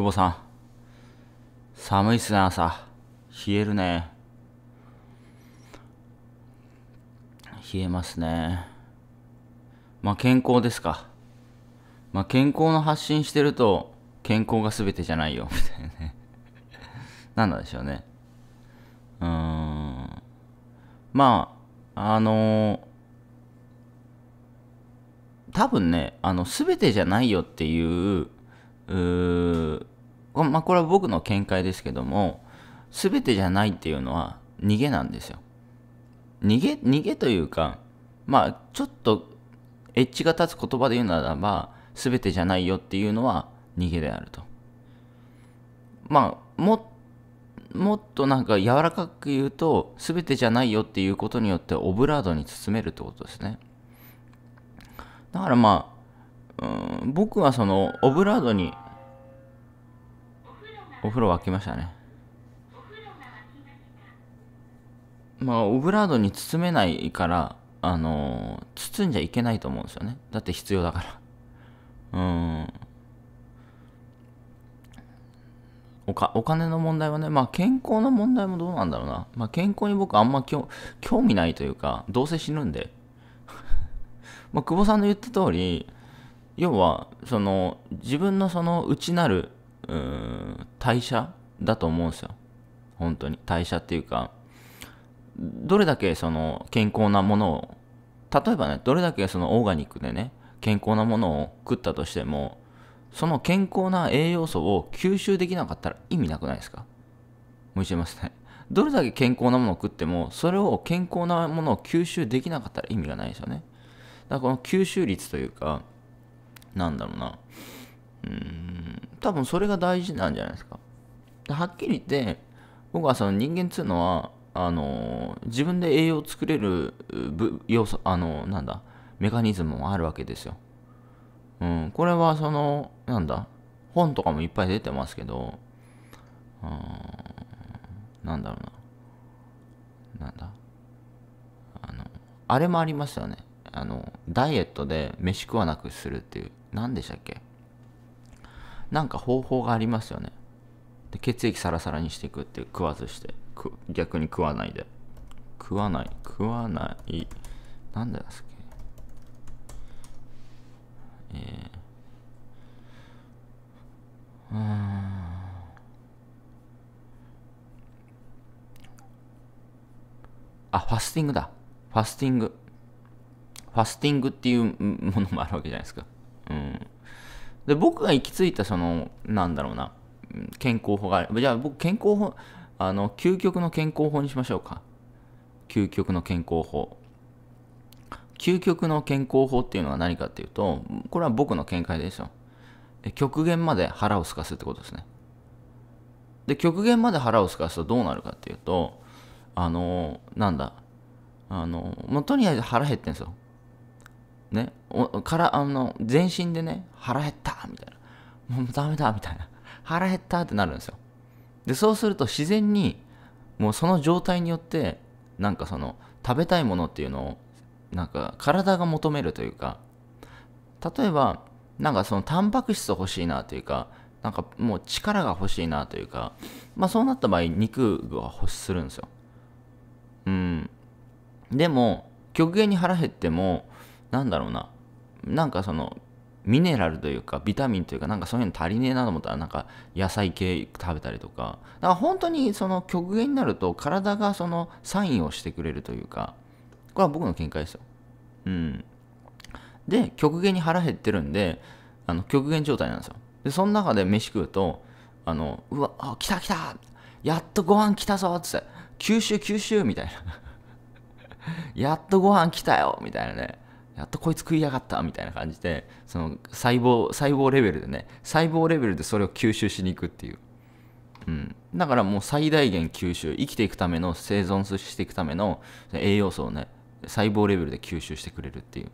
久保さん。寒いっすね、朝。冷えるね。冷えますね。まあ、健康ですか。まあ、健康の発信してると、健康が全てじゃないよ、みたいなね。なんなんでしょうね。うーん。まあ、あのー、多分ね、あの、全てじゃないよっていう、うまあ、これは僕の見解ですけども全てじゃないっていうのは逃げなんですよ逃げ逃げというかまあちょっとエッジが立つ言葉で言うならば全てじゃないよっていうのは逃げであるとまあももっとなんか柔らかく言うと全てじゃないよっていうことによってオブラートに包めるってことですねだからまあ、うん、僕はそのオブラートにお風呂沸きましたね。まあ、オブラードに包めないから、あのー、包んじゃいけないと思うんですよね。だって必要だから。うん。おかお金の問題はね、まあ健康の問題もどうなんだろうな。まあ健康に僕あんま興味ないというか、どうせ死ぬんで。まあ久保さんの言った通り、要は、その、自分のその内なるうん代謝だと思うんですよ本当に代謝っていうかどれだけその健康なものを例えばねどれだけそのオーガニックでね健康なものを食ったとしてもその健康な栄養素を吸収できなかったら意味なくないですか向してますねどれだけ健康なものを食ってもそれを健康なものを吸収できなかったら意味がないですよねだからこの吸収率というかなんだろうなうん多分それが大事なんじゃないですかはっきり言って僕はその人間っつうのはあの自分で栄養を作れる要素あのなんだメカニズムもあるわけですよ、うん、これはそのなんだ本とかもいっぱい出てますけど、うん、なんだろうななんだあのあれもありましたよねあのダイエットで飯食わなくするっていう何でしたっけなんか方法がありますよねで血液サラサラにしていくって食わずして逆に食わないで食わない食わないなんだっけえー、うんあファスティングだファスティングファスティングっていうものもあるわけじゃないですかうんで僕が行き着いたそのなんだろうな健康法があるじゃあ僕健康法あの究極の健康法にしましょうか究極の健康法究極の健康法っていうのは何かっていうとこれは僕の見解ですよ極限まで腹をすかすってことですねで極限まで腹をすかすとどうなるかっていうとあのなんだあのもうとあえず腹減ってんすよね、からあの全身でね腹減ったみたいなもうダメだみたいな腹減ったってなるんですよでそうすると自然にもうその状態によってなんかその食べたいものっていうのをなんか体が求めるというか例えばなんかそのタンパク質欲しいなというかなんかもう力が欲しいなというかまあそうなった場合肉は欲するんですようんでも極限に腹減ってもなんだろうななんかそのミネラルというかビタミンというかなんかそういうの足りねえなと思ったらなんか野菜系食べたりとかだから本当にその極限になると体がそのサインをしてくれるというかこれは僕の見解ですようんで極限に腹減ってるんであの極限状態なんですよでその中で飯食うとあのうわあ来た来たやっとご飯来たぞっつって吸収吸収みたいな やっとご飯来たよみたいなねやっとこいつ食いやがったみたいな感じでその細胞細胞レベルでね細胞レベルでそれを吸収しに行くっていう、うん、だからもう最大限吸収生きていくための生存していくための栄養素をね細胞レベルで吸収してくれるっていう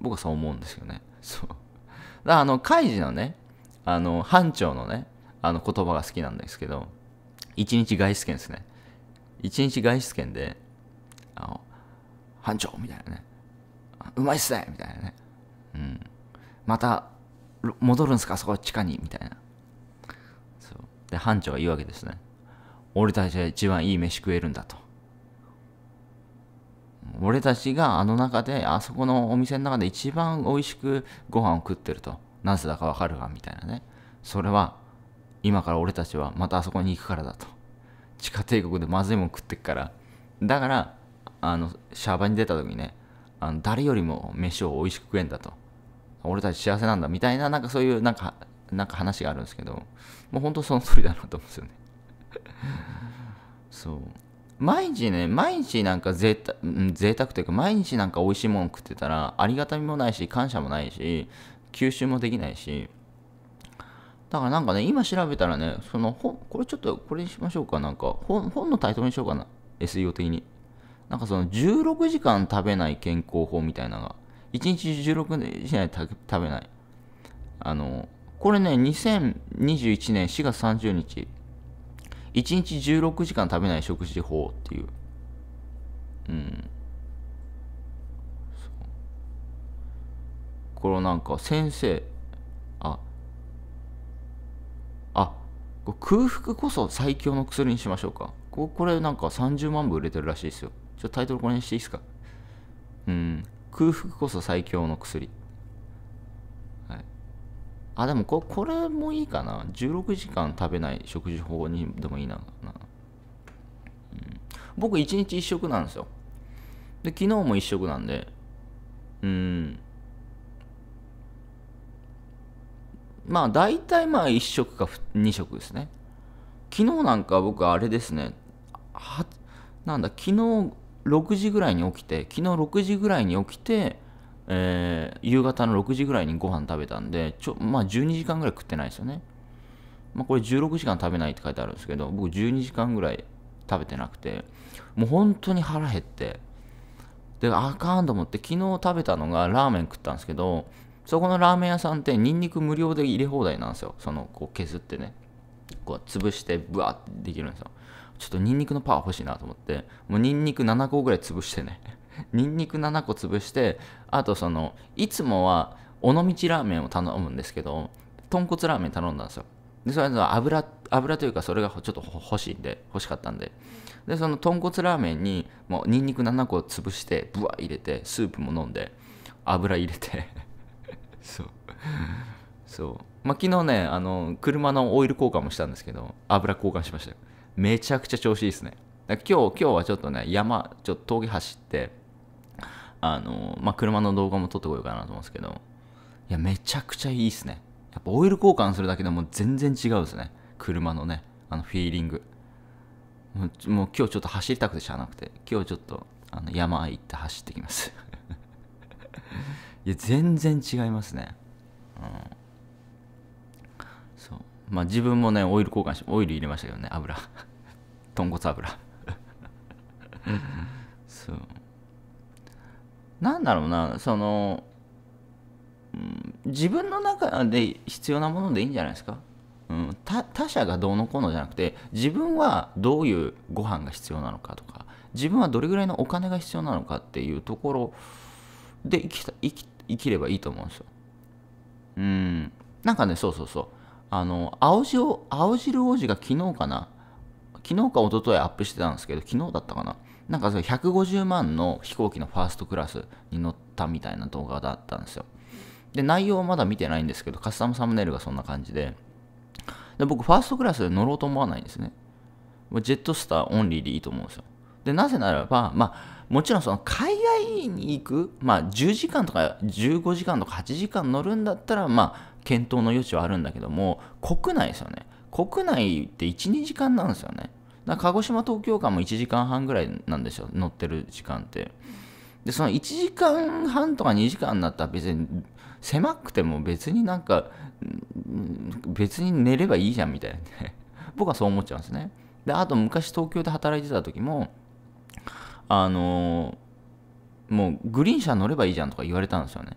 僕はそう思うんですよね そうだからあのカイジのねあの班長のねあの言葉が好きなんですけど一日外出券ですね一日外出券であの班長みたいなねうまいっすねみたいなね。うん。また、戻るんすかそこ地下にみたいな。そう。で、班長が言うわけですね。俺たちが一番いい飯食えるんだと。俺たちがあの中で、あそこのお店の中で一番美味しくご飯を食ってると。なぜだかわかるわ、みたいなね。それは、今から俺たちはまたあそこに行くからだと。地下帝国でまずいもん食ってくから。だから、あの、シャバに出た時にね、あの誰よりも飯を美味しく食えんだと俺たち幸せなんだみたいななんかそういうなんかなんか話があるんですけどもう本当その通りだなと思うんですよね そう毎日ね毎日なんか贅沢贅沢というか毎日なんか美味しいもの食ってたらありがたみもないし感謝もないし吸収もできないしだからなんかね今調べたらねその本これちょっとこれにしましょうかなんか本のタイトルにしようかな SEO 的になんかその16時間食べない健康法みたいなのが、1日16時間食べない。あの、これね、2021年4月30日、1日16時間食べない食事法っていう。うん。これなんか先生、あ、あ、空腹こそ最強の薬にしましょうか。これなんか30万部売れてるらしいですよ。ちょっとタイトルこれにしていいですか。うん。空腹こそ最強の薬。はい。あ、でもここれもいいかな。16時間食べない食事法にでもいいな。うん、僕、1日1食なんですよ。で、昨日も1食なんで、うん。まあ、大体まあ1食か2食ですね。昨日なんか僕あれですね。はなんだ、昨日6時ぐらいに起きて昨日6時ぐらいに起きて、えー、夕方の6時ぐらいにご飯食べたんでちょまあ12時間ぐらい食ってないですよねまあこれ16時間食べないって書いてあるんですけど僕12時間ぐらい食べてなくてもう本当に腹減ってであかんと思って昨日食べたのがラーメン食ったんですけどそこのラーメン屋さんってニンニク無料で入れ放題なんですよそのこう削ってねこう潰してブワーってできるんですよちょっとニンニクのパワー欲しいなと思って、もうニンニク7個ぐらい潰してね。ニンニク7個潰して、あとその、いつもは尾道ラーメンを頼むんですけど、豚骨ラーメン頼んだんですよ。で、それは油、油というかそれがちょっと欲しいんで、欲しかったんで。で、その豚骨ラーメンに、もうニンニク7個潰して、ぶわ入れて、スープも飲んで、油入れて そう。そう。まあ、昨日ね、あの、車のオイル交換もしたんですけど、油交換しましたよ。めちゃくちゃ調子いいですね。だ今日、今日はちょっとね、山、ちょっと峠走って、あの、まあ、車の動画も撮ってこようかなと思うんですけど、いや、めちゃくちゃいいですね。やっぱオイル交換するだけでも全然違うですね。車のね、あの、フィーリング。もう今日ちょっと走りたくてしゃあなくて、今日ちょっと、あの、山行って走ってきます いや、全然違いますね。うん。まあ自分もね、オイル交換し、オイル入れましたけどね、油。豚骨油。そう。なんだろうな、その、うん、自分の中で必要なものでいいんじゃないですか。うん、他他者がどうのこうのじゃなくて自分はどういうご飯が必要なのかとか自分はどれぐらいのお金が必要なのかっていうところで生きた生き生きればいいと思うんですよ。うんなんかねそうそうそうあの青汁青汁王子が昨日かな昨日か一昨日アップしてたんですけど昨日だったかななんかそ150万の飛行機のファーストクラスに乗ったみたいな動画だったんですよで内容はまだ見てないんですけどカスタムサムネイルがそんな感じでで僕ファーストクラスで乗ろうと思わないんですねジェットスターオンリーでいいと思うんですよでなぜならば、まあ、もちろんその海外に行く、まあ、10時間とか15時間とか8時間乗るんだったら、まあ、検討の余地はあるんだけども国内ですよね国内って12時間なんですよねだ鹿児島東京間も1時間半ぐらいなんですよ乗ってる時間ってでその1時間半とか2時間になったら別に狭くても別になんか別に寝ればいいじゃんみたいな 僕はそう思っちゃうんですねであと昔東京で働いてた時もあのもうグリーン車乗ればいいじゃんとか言われたんですよね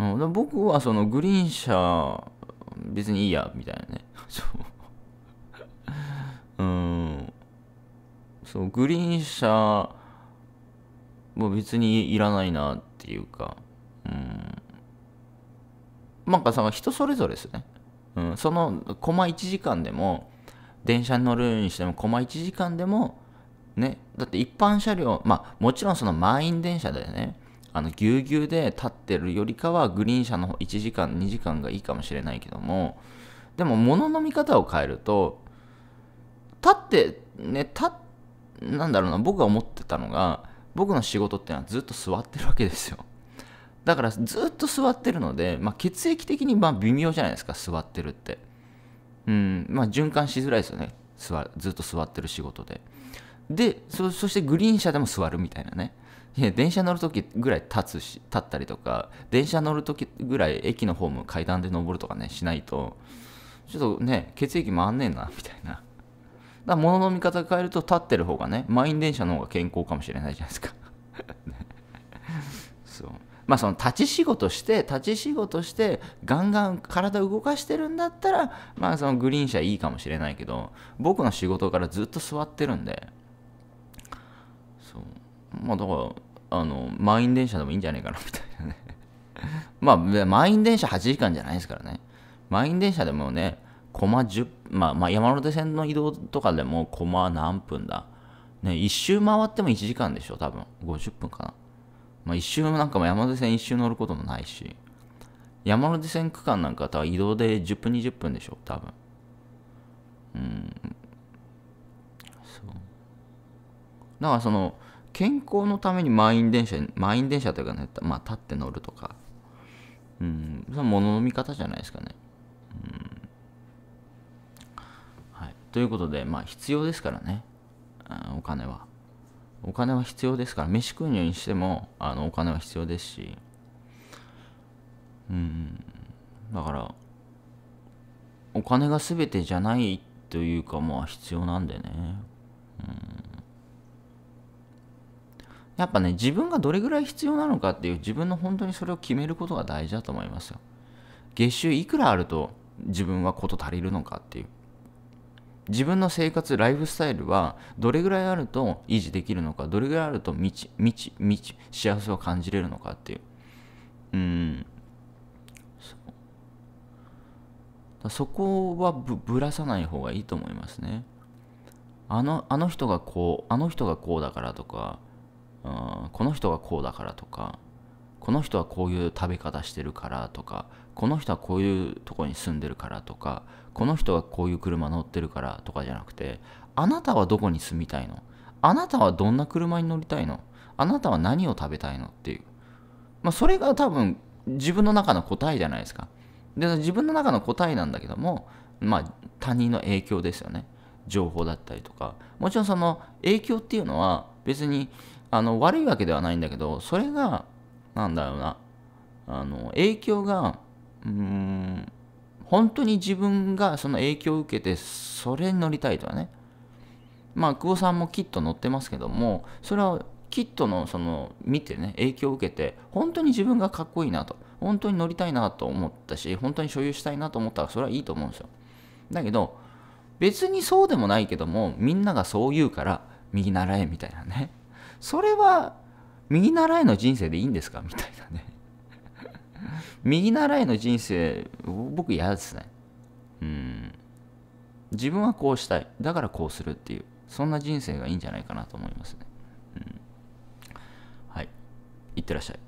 うん、僕はそのグリーン車別にいいやみたいなね そううんそうグリーン車も別にいらないなっていうかうんなんかさ人それぞれですね、うん、そのコマ1時間でも電車に乗るにしてもコマ1時間でもねだって一般車両まあもちろんその満員電車だよねあのぎゅうぎゅうで立ってるよりかはグリーン車の1時間2時間がいいかもしれないけどもでも物の見方を変えると立ってね立なんだろうな僕が思ってたのが僕の仕事っていうのはずっと座ってるわけですよだからずっと座ってるので、まあ、血液的にまあ微妙じゃないですか座ってるってうんまあ循環しづらいですよねずっと座ってる仕事ででそしてグリーン車でも座るみたいなねいや電車乗る時ぐらい立つし立ったりとか電車乗る時ぐらい駅のホーム階段で登るとかねしないとちょっとね血液回んねえなみたいなだ物の見方変えると立ってる方がね満員電車の方が健康かもしれないじゃないですか そうまあその立ち仕事して立ち仕事してガンガン体動かしてるんだったらまあそのグリーン車いいかもしれないけど僕の仕事からずっと座ってるんでまあだから、あの、満員電車でもいいんじゃねえかな、みたいなね。まあ、満員電車8時間じゃないですからね。満員電車でもね、コマ10、まあ、まあ、山手線の移動とかでもコマ何分だ。ね、一周回っても1時間でしょ、多分。50分かな。まあ、一周なんかも山手線一周乗ることもないし。山手線区間なんかは移動で10分20分でしょ多分うんそうだからその健康のために満員電車満員電車というかね、まあ、立って乗るとか、うん、そのも物の見方じゃないですかね。うんはい、ということで、まあ、必要ですからね、お金は。お金は必要ですから、飯食うにしてもあのお金は必要ですし、うん、だから、お金が全てじゃないというか、まあ必要なんでね。うんやっぱね自分がどれぐらい必要なのかっていう自分の本当にそれを決めることが大事だと思いますよ月収いくらあると自分は事足りるのかっていう自分の生活ライフスタイルはどれぐらいあると維持できるのかどれぐらいあると未知未知未知幸せを感じれるのかっていううんそこはぶらさない方がいいと思いますねあのあの人がこうあの人がこうだからとかこの人がこうだからとかこの人はこういう食べ方してるからとかこの人はこういうとこに住んでるからとかこの人はこういう車乗ってるからとかじゃなくてあなたはどこに住みたいのあなたはどんな車に乗りたいのあなたは何を食べたいのっていう、まあ、それが多分自分の中の答えじゃないですかで自分の中の答えなんだけどもまあ他人の影響ですよね情報だったりとかもちろんその影響っていうのは別にあの、悪いわけではないんだけど、それが、なんだろうな、あの、影響が、うーん、本当に自分がその影響を受けて、それに乗りたいとはね。まあ、久保さんもキット乗ってますけども、それはキットのその見てね、影響を受けて、本当に自分がかっこいいなと、本当に乗りたいなと思ったし、本当に所有したいなと思ったら、それはいいと思うんですよ。だけど、別にそうでもないけども、みんながそう言うから、右習えみたいなね。それは右習いの人生でいいんですかみたいなね右習いの人生僕嫌ですねうん自分はこうしたいだからこうするっていうそんな人生がいいんじゃないかなと思いますね、うん、はいいってらっしゃい